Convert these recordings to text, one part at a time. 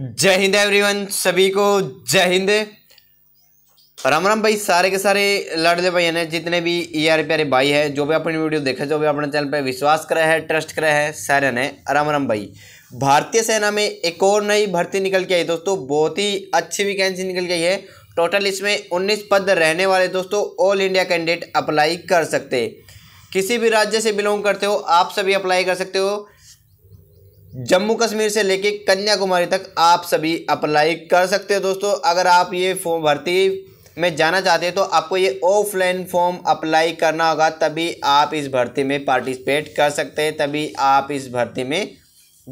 जय हिंद एवरीवन सभी को जय हिंद राम राम भाई सारे के सारे लड़ले भाई ने जितने भी यारे प्यारे भाई है जो भी अपनी वीडियो देखे जो भी अपने चैनल पर विश्वास करा है ट्रस्ट करा है सारे ने राम राम भाई भारतीय सेना में एक और नई भर्ती निकल के आई दोस्तों बहुत ही अच्छी वैकेंसी निकल गई है टोटल इसमें उन्नीस पद रहने वाले दोस्तों ऑल इंडिया कैंडिडेट अप्लाई कर सकते किसी भी राज्य से बिलोंग करते हो आप सभी अप्लाई कर सकते हो जम्मू कश्मीर से लेके कन्याकुमारी तक आप सभी अप्लाई कर सकते हो दोस्तों अगर आप ये फॉर्म भर्ती में जाना चाहते हैं तो आपको ये ऑफलाइन फॉर्म अप्लाई करना होगा तभी आप इस भर्ती में पार्टिसिपेट कर सकते हैं तभी आप इस भर्ती में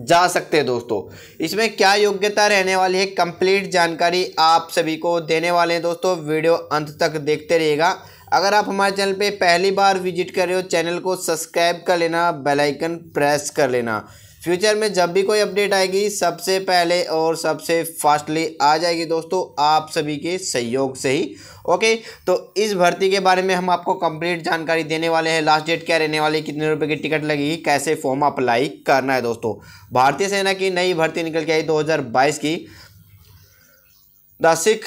जा सकते हैं दोस्तों इसमें क्या योग्यता रहने वाली है कंप्लीट जानकारी आप सभी को देने वाले हैं दोस्तों वीडियो अंत तक देखते रहिएगा अगर आप हमारे चैनल पे पहली बार विजिट कर रहे हो चैनल को सब्सक्राइब कर लेना बेलाइकन प्रेस कर लेना फ्यूचर में जब भी कोई अपडेट आएगी सबसे पहले और सबसे फास्टली आ जाएगी दोस्तों आप सभी के सहयोग से ही ओके तो इस भर्ती के बारे में हम आपको कंप्लीट जानकारी देने वाले हैं लास्ट डेट क्या रहने वाली कितने रुपए की टिकट लगेगी कैसे फॉर्म अप्लाई करना है दोस्तों भारतीय सेना की नई भर्ती निकल के आई दो की द सिख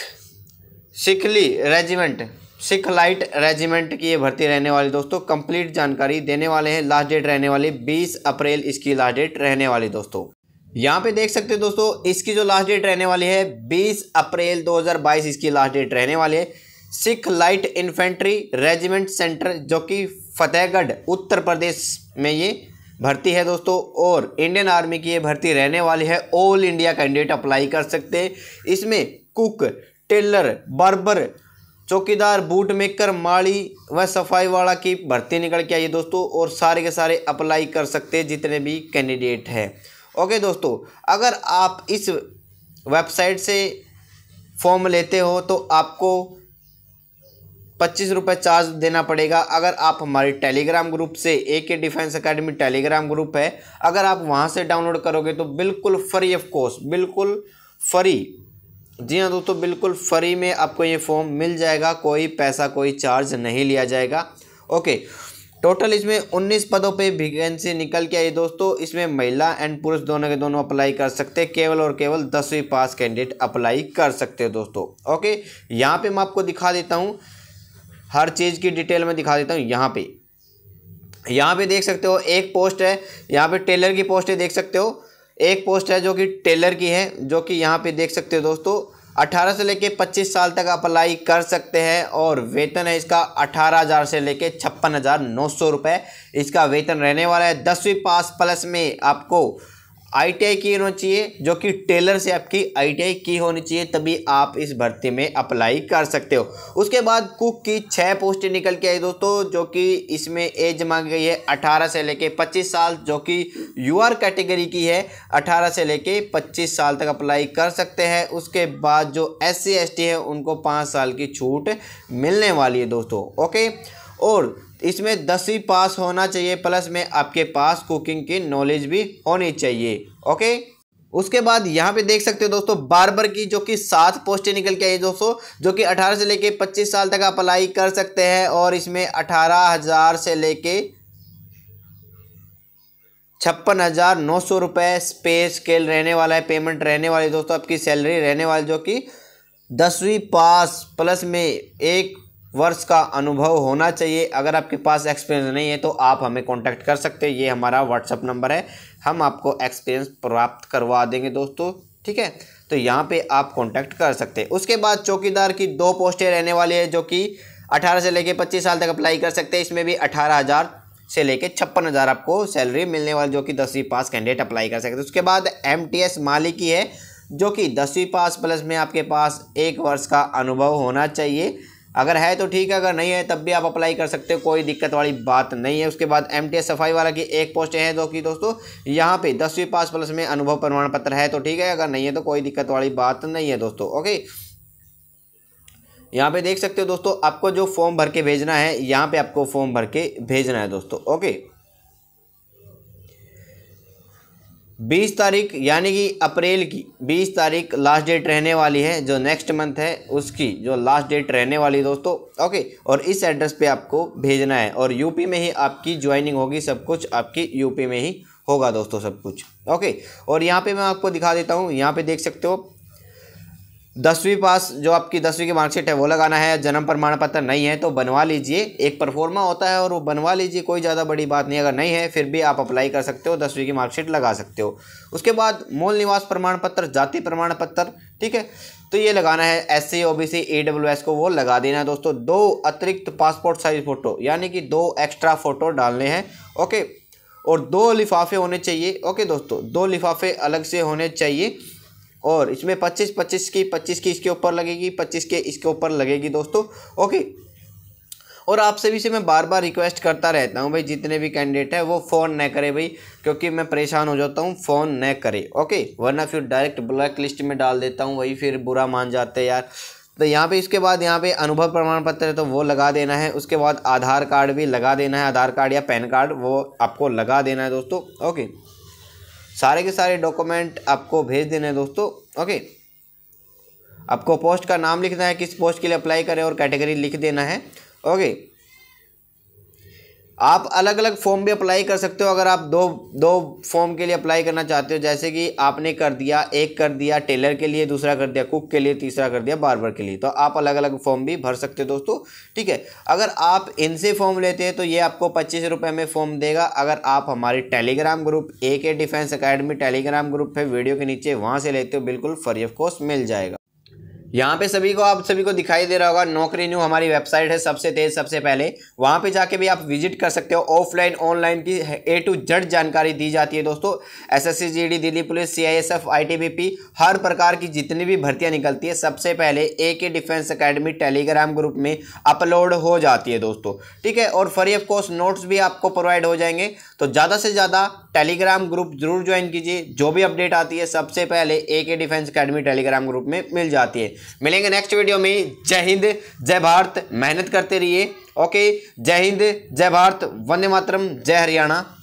सिखली रेजिमेंट सिख लाइट रेजिमेंट की ये भर्ती रहने वाली दोस्तों कंप्लीट जानकारी देने वाले हैं लास्ट डेट रहने वाली 20 अप्रैल इसकी लास्ट डेट रहने वाली दोस्तों यहाँ पे देख सकते हैं दोस्तों इसकी जो लास्ट डेट रहने वाली है 20 अप्रैल 2022 इसकी लास्ट डेट रहने वाली है Sikh light infantry regiment centre जो कि फतेहगढ़ उत्तर प्रदेश में ये भर्ती है दोस्तों और इंडियन आर्मी की ये भर्ती रहने वाली है ऑल इंडिया कैंडिडेट अप्लाई कर सकते हैं इसमें कुक टेलर बर्बर चौकीदार बूट मेकर माली व सफाई वाला की भर्ती निकल के आइए दोस्तों और सारे के सारे अप्लाई कर सकते हैं जितने भी कैंडिडेट हैं ओके दोस्तों अगर आप इस वेबसाइट से फॉर्म लेते हो तो आपको पच्चीस रुपये चार्ज देना पड़ेगा अगर आप हमारे टेलीग्राम ग्रुप से ए K Defence Academy Telegram group है अगर आप वहाँ से डाउनलोड करोगे तो बिल्कुल फ्री ऑफ कॉस्ट बिल्कुल फ्री जी हाँ दोस्तों तो बिल्कुल फ्री में आपको ये फॉर्म मिल जाएगा कोई पैसा कोई चार्ज नहीं लिया जाएगा ओके टोटल इसमें 19 पदों पे वैकेंसी निकल के आई दोस्तों इसमें महिला एंड पुरुष दोनों के दोनों अप्लाई कर सकते हैं केवल और केवल दसवीं पास कैंडिडेट अप्लाई कर सकते हो दोस्तों ओके यहाँ पे मैं आपको दिखा देता हूँ हर चीज़ की डिटेल में दिखा देता हूँ यहाँ पे यहाँ पे देख सकते हो एक पोस्ट है यहाँ पे टेलर की पोस्ट है देख सकते हो एक पोस्ट है जो कि टेलर की है जो कि यहाँ पे देख सकते हो दोस्तों 18 से लेके 25 साल तक आप अप्लाई कर सकते हैं और वेतन है इसका 18,000 से लेके छप्पन हज़ार नौ सौ रुपये इसका वेतन रहने वाला है दसवीं पास प्लस में आपको आईटीआई की होनी चाहिए जो कि टेलर से आपकी आईटीआई की होनी चाहिए तभी आप इस भर्ती में अप्लाई कर सकते हो उसके बाद कुक की छः पोस्टें निकल के आई दोस्तों जो कि इसमें एज मांगी गई है 18 से लेके 25 साल जो कि यूआर कैटेगरी की है 18 से लेके 25 साल तक अप्लाई कर सकते हैं उसके बाद जो एस सी है उनको पाँच साल की छूट मिलने वाली है दोस्तों ओके और इसमें दसवीं पास होना चाहिए प्लस में आपके पास कुकिंग की नॉलेज भी होनी चाहिए ओके उसके बाद यहाँ पे देख सकते हो दोस्तों बार्बर की जो कि सात पोस्टें निकल के आई दोस्तों जो कि 18 से लेके 25 साल तक आप अप्लाई कर सकते हैं और इसमें अठारह हज़ार से लेके छप्पन हज़ार नौ सौ रुपये पे स्केल रहने वाला है पेमेंट रहने वाली दोस्तों आपकी सैलरी रहने वाली जो कि दसवीं पास प्लस में एक वर्ष का अनुभव होना चाहिए अगर आपके पास एक्सपीरियंस नहीं है तो आप हमें कांटेक्ट कर सकते हैं ये हमारा व्हाट्सअप नंबर है हम आपको एक्सपीरियंस प्राप्त करवा देंगे दोस्तों ठीक है तो यहाँ पे आप कांटेक्ट कर सकते हैं उसके बाद चौकीदार की दो पोस्टें रहने वाली है जो कि 18 से लेके 25 साल तक अप्लाई कर सकते हैं इसमें भी अठारह हज़ार से लेके छप्पन हज़ार आपको सैलरी मिलने वाली जो कि दसवीं पास कैंडिडेट अप्लाई कर सकते हैं उसके बाद एम टी एस माली की है जो कि दसवीं पास प्लस में आपके पास एक वर्ष का अनुभव होना चाहिए अगर है तो ठीक है अगर नहीं है तब भी आप अप्लाई कर सकते हो कोई दिक्कत वाली बात नहीं है उसके बाद एम सफाई वाला की एक पोस्ट है जो कि दोस्तों यहाँ पे दसवीं पास प्लस में अनुभव प्रमाण पत्र है तो ठीक है अगर नहीं है तो कोई दिक्कत वाली बात नहीं है दोस्तों ओके यहाँ पे देख सकते हो दोस्तों आपको जो फॉर्म भर के भेजना है यहाँ पे आपको फॉर्म भर के भेजना है दोस्तों ओके बीस तारीख यानी कि अप्रैल की बीस तारीख लास्ट डेट रहने वाली है जो नेक्स्ट मंथ है उसकी जो लास्ट डेट रहने वाली दोस्तों ओके और इस एड्रेस पे आपको भेजना है और यूपी में ही आपकी ज्वाइनिंग होगी सब कुछ आपकी यूपी में ही होगा दोस्तों सब कुछ ओके और यहाँ पे मैं आपको दिखा देता हूँ यहाँ पे देख सकते हो दसवीं पास जो आपकी दसवीं की मार्कशीट है वो लगाना है जन्म प्रमाण पत्र नहीं है तो बनवा लीजिए एक परफॉर्मा होता है और वो बनवा लीजिए कोई ज़्यादा बड़ी बात नहीं अगर नहीं है फिर भी आप अप्लाई कर सकते हो दसवीं की मार्कशीट लगा सकते हो उसके बाद मूल निवास प्रमाण पत्र जाति प्रमाण पत्र ठीक है तो ये लगाना है S C O B C E W S को वो लगा देना है दोस्तों दो अतिरिक्त पासपोर्ट साइज फ़ोटो यानी कि दो एक्स्ट्रा फ़ोटो डालने हैं ओके और दो लिफाफे होने चाहिए ओके दोस्तों दो लिफाफे अलग से होने चाहिए और इसमें 25 25 की 25 की इसके ऊपर लगेगी 25 के इसके ऊपर लगेगी दोस्तों ओके और आप सभी से मैं बार बार रिक्वेस्ट करता रहता हूँ भाई जितने भी कैंडिडेट हैं वो फ़ोन न करें भाई क्योंकि मैं परेशान हो जाता हूँ फ़ोन न करें ओके वरना फिर डायरेक्ट ब्लैक लिस्ट में डाल देता हूँ वही फिर बुरा मान जाते यार तो यहाँ पे इसके बाद यहाँ पे अनुभव प्रमाण पत्र है तो वो लगा देना है उसके बाद आधार कार्ड भी लगा देना है आधार कार्ड या पैन कार्ड वो आपको लगा देना है दोस्तों ओके सारे के सारे डॉक्यूमेंट आपको भेज देने हैं दोस्तों ओके आपको पोस्ट का नाम लिखना है किस पोस्ट के लिए अप्लाई करें और कैटेगरी लिख देना है ओके आप अलग अलग फॉर्म भी अप्लाई कर सकते हो अगर आप दो दो फॉर्म के लिए अप्लाई करना चाहते हो जैसे कि आपने कर दिया एक कर दिया टेलर के लिए दूसरा कर दिया कुक के लिए तीसरा कर दिया बार के लिए तो आप अलग अलग फॉर्म भी भर सकते हो दोस्तों ठीक है अगर आप इनसे फॉर्म लेते हैं तो ये आपको पच्चीस रुपये में फॉर्म देगा अगर आप हमारे Telegram group A K Defence Academy Telegram group है वीडियो के नीचे वहाँ से लेते हो बिल्कुल फ्री ऑफ कॉस्ट मिल जाएगा यहाँ पे सभी को आप सभी को दिखाई दे रहा होगा नौकरी न्यू हमारी वेबसाइट है सबसे तेज सबसे पहले वहाँ पे जाके भी आप विजिट कर सकते हो ऑफलाइन ऑनलाइन की ए टू जेड जानकारी दी जाती है दोस्तों SSC GD Delhi police CISF ITBP हर प्रकार की जितनी भी भर्तियाँ निकलती है सबसे पहले A K Defence Academy Telegram group में अपलोड हो जाती है दोस्तों ठीक है और फ्री ऑफ कॉस्ट नोट्स भी आपको प्रोवाइड हो जाएंगे तो ज़्यादा से ज़्यादा टेलीग्राम ग्रुप जरूर ज्वाइन कीजिए जो भी अपडेट आती है सबसे पहले A K Defence Academy Telegram group में मिल जाती है मिलेंगे नेक्स्ट वीडियो में जय हिंद जय भारत मेहनत करते रहिए ओके जय हिंद जय भारत वंदे मातरम जय हरियाणा